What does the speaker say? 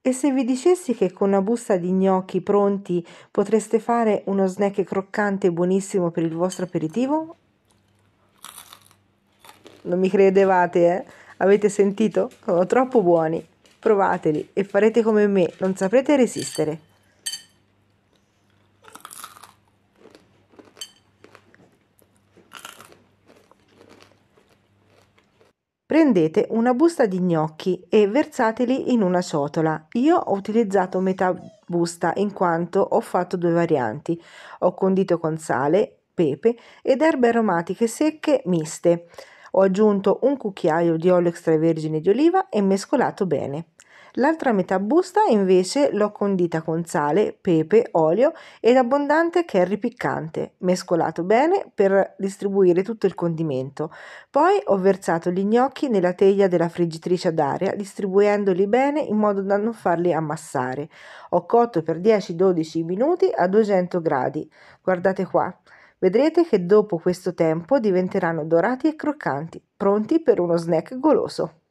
E se vi dicessi che con una busta di gnocchi pronti potreste fare uno snack croccante buonissimo per il vostro aperitivo? Non mi credevate, eh? Avete sentito? Sono troppo buoni. Provateli e farete come me, non saprete resistere. Prendete una busta di gnocchi e versateli in una ciotola. Io ho utilizzato metà busta in quanto ho fatto due varianti. Ho condito con sale, pepe ed erbe aromatiche secche miste. Ho aggiunto un cucchiaio di olio extravergine di oliva e mescolato bene. L'altra metà busta invece l'ho condita con sale, pepe, olio ed abbondante curry piccante, mescolato bene per distribuire tutto il condimento. Poi ho versato gli gnocchi nella teglia della friggitrice ad aria, distribuendoli bene in modo da non farli ammassare. Ho cotto per 10-12 minuti a 200 gradi. Guardate qua. Vedrete che dopo questo tempo diventeranno dorati e croccanti, pronti per uno snack goloso.